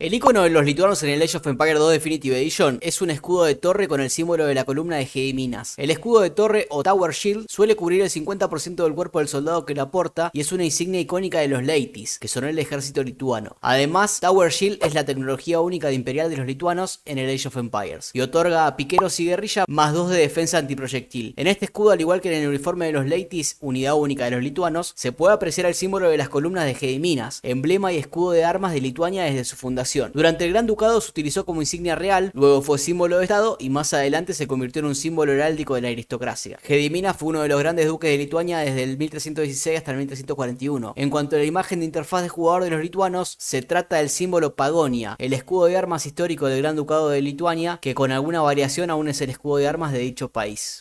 El icono de los lituanos en el Age of Empires 2 Definitive Edition es un escudo de torre con el símbolo de la columna de Gediminas. El escudo de torre o Tower Shield suele cubrir el 50% del cuerpo del soldado que la porta y es una insignia icónica de los Leitis, que son el ejército lituano. Además, Tower Shield es la tecnología única de imperial de los lituanos en el Age of Empires y otorga a piqueros y guerrilla más 2 de defensa antiproyectil. En este escudo, al igual que en el uniforme de los Leitis, unidad única de los lituanos, se puede apreciar el símbolo de las columnas de Gediminas, emblema y escudo de armas de Lituania desde su fundación durante el Gran Ducado se utilizó como insignia real, luego fue símbolo de Estado y más adelante se convirtió en un símbolo heráldico de la aristocracia. Gedimina fue uno de los grandes duques de Lituania desde el 1316 hasta el 1341. En cuanto a la imagen de interfaz de jugador de los lituanos, se trata del símbolo Pagonia, el escudo de armas histórico del Gran Ducado de Lituania, que con alguna variación aún es el escudo de armas de dicho país.